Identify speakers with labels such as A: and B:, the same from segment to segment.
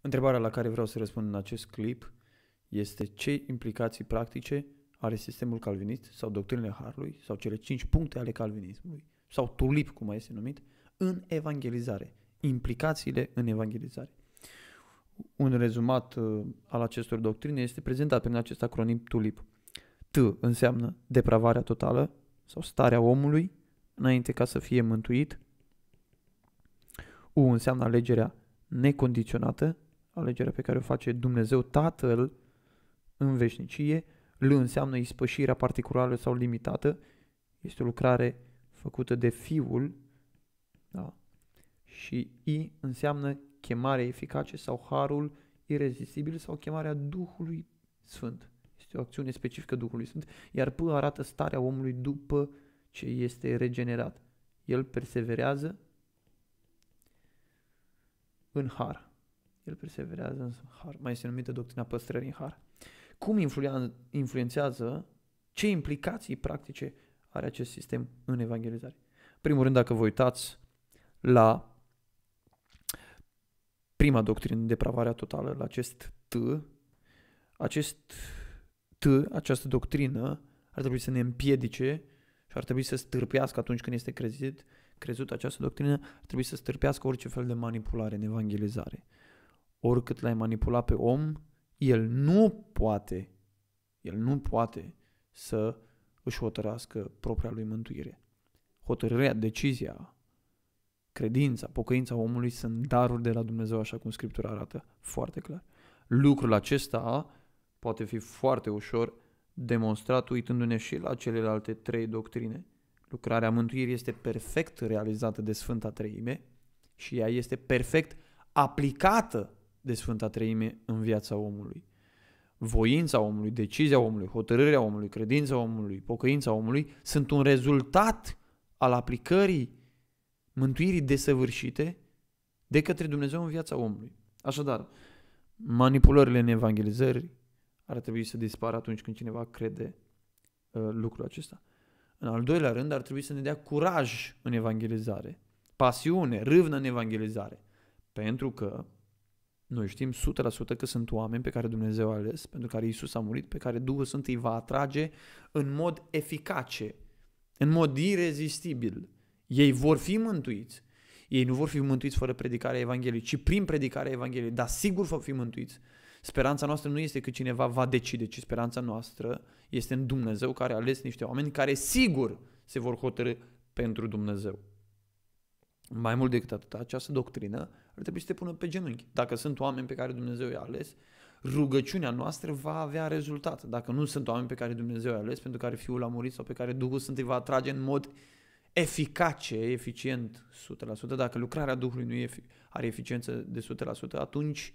A: Întrebarea la care vreau să răspund în acest clip este ce implicații practice are sistemul calvinist sau doctrinele Harului sau cele cinci puncte ale calvinismului sau tulip, cum mai este numit, în evangelizare, implicațiile în evangelizare. Un rezumat uh, al acestor doctrine este prezentat prin acest acronim tulip. T înseamnă depravarea totală sau starea omului înainte ca să fie mântuit. U înseamnă alegerea necondiționată alegerea pe care o face Dumnezeu Tatăl în veșnicie, L înseamnă ispășirea particulară sau limitată, este o lucrare făcută de Fiul, da? și I înseamnă chemarea eficace sau harul irezistibil sau chemarea Duhului Sfânt. Este o acțiune specifică Duhului Sfânt, iar P arată starea omului după ce este regenerat. El perseverează în har. El perseverează în har. Mai este numită doctrina păstrării în har. Cum influențează, ce implicații practice are acest sistem în evangelizare? primul rând, dacă vă uitați la prima doctrină, depravarea totală, la acest T, acest T, această doctrină ar trebui să ne împiedice și ar trebui să stârpească atunci când este crezit, crezut această doctrină, ar trebui să stârpească orice fel de manipulare în evangelizare oricât l-ai manipulat pe om, el nu poate, el nu poate să își hotărască propria lui mântuire. Hotărârea, decizia, credința, pocăința omului sunt daruri de la Dumnezeu, așa cum Scriptura arată foarte clar. Lucrul acesta poate fi foarte ușor demonstrat uitându-ne și la celelalte trei doctrine. Lucrarea mântuirii este perfect realizată de Sfânta Treime și ea este perfect aplicată de Sfânta Treime în viața omului. Voința omului, decizia omului, hotărârea omului, credința omului, pocăința omului sunt un rezultat al aplicării mântuirii desăvârșite de către Dumnezeu în viața omului. Așadar, manipulările în evangelizări ar trebui să dispară atunci când cineva crede uh, lucrul acesta. În al doilea rând, ar trebui să ne dea curaj în evangelizare, pasiune, râvnă în evangelizare, pentru că noi știm 100% că sunt oameni pe care Dumnezeu a ales, pentru care Isus a murit, pe care Duhul Sfânt îi va atrage în mod eficace, în mod irezistibil. Ei vor fi mântuiți. Ei nu vor fi mântuiți fără predicarea Evangheliei, ci prin predicarea Evangheliei, dar sigur vor fi mântuiți. Speranța noastră nu este că cineva va decide, ci speranța noastră este în Dumnezeu care a ales niște oameni care sigur se vor hotărâ pentru Dumnezeu mai mult decât atât, această doctrină ar trebui să te pună pe genunchi. Dacă sunt oameni pe care Dumnezeu i-a ales, rugăciunea noastră va avea rezultat. Dacă nu sunt oameni pe care Dumnezeu i-a ales, pentru care Fiul a murit sau pe care Duhul Sfânt îi va atrage în mod eficace, eficient 100%, dacă lucrarea Duhului nu are eficiență de 100%, atunci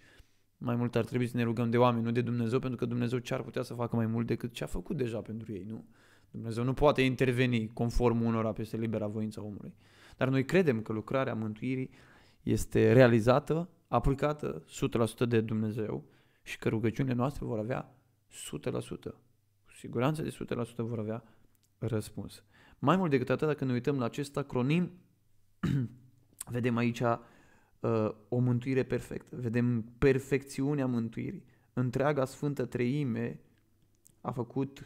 A: mai mult ar trebui să ne rugăm de oameni, nu de Dumnezeu, pentru că Dumnezeu ce ar putea să facă mai mult decât ce a făcut deja pentru ei, nu? Dumnezeu nu poate interveni conform unora peste libera voință omului. Dar noi credem că lucrarea mântuirii este realizată, aplicată 100% de Dumnezeu și că rugăciunile noastre vor avea 100%, cu siguranță de 100% vor avea răspuns. Mai mult decât atât, dacă ne uităm la acest acronim, vedem aici uh, o mântuire perfectă, vedem perfecțiunea mântuirii. Întreaga Sfântă Treime a făcut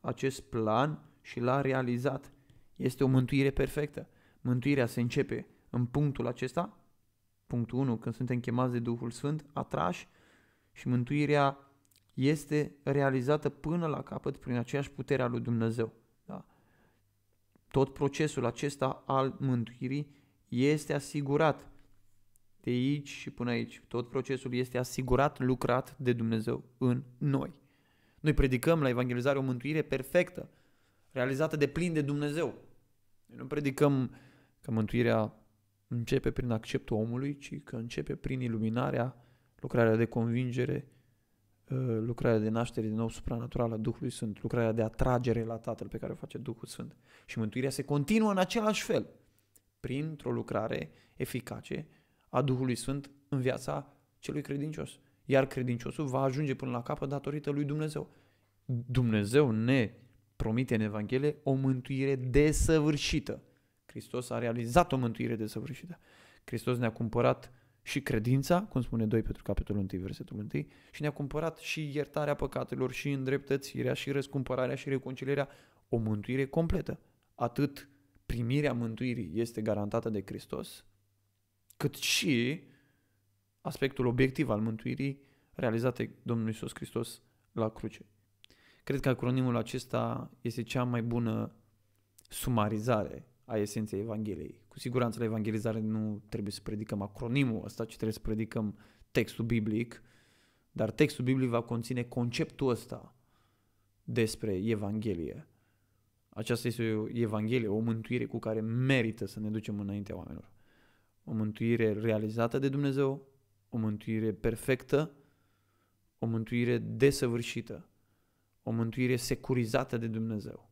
A: acest plan și l-a realizat. Este o mântuire perfectă. Mântuirea se începe în punctul acesta, punctul 1, când suntem chemați de Duhul Sfânt, atrași și mântuirea este realizată până la capăt prin aceeași putere a lui Dumnezeu. Da? Tot procesul acesta al mântuirii este asigurat de aici și până aici. Tot procesul este asigurat, lucrat de Dumnezeu în noi. Noi predicăm la evangelizare o mântuire perfectă, realizată de plin de Dumnezeu. Noi nu predicăm că mântuirea începe prin acceptul omului, ci că începe prin iluminarea, lucrarea de convingere, ă, lucrarea de naștere din nou supranaturală a Duhului Sfânt, lucrarea de atragere la Tatăl pe care o face Duhul Sfânt. Și mântuirea se continuă în același fel, printr-o lucrare eficace a Duhului Sfânt în viața celui credincios. Iar credinciosul va ajunge până la capăt datorită lui Dumnezeu. Dumnezeu ne promite în Evanghelie o mântuire desăvârșită. Hristos a realizat o mântuire săvârșită. Hristos ne-a cumpărat și credința, cum spune 2 Petru capitolul 1, versetul 1, și ne-a cumpărat și iertarea păcatelor, și îndreptățirea, și răscumpărarea, și reconcilierea, o mântuire completă. Atât primirea mântuirii este garantată de Hristos, cât și aspectul obiectiv al mântuirii realizate Domnul Iisus Hristos la cruce. Cred că acronimul acesta este cea mai bună sumarizare a esenței Evangheliei. Cu siguranță la evangelizare nu trebuie să predicăm acronimul ăsta, ci trebuie să predicăm textul biblic, dar textul biblic va conține conceptul ăsta despre Evanghelie. Aceasta este o Evanghelie, o mântuire cu care merită să ne ducem înaintea oamenilor. O mântuire realizată de Dumnezeu, o mântuire perfectă, o mântuire desăvârșită, o mântuire securizată de Dumnezeu.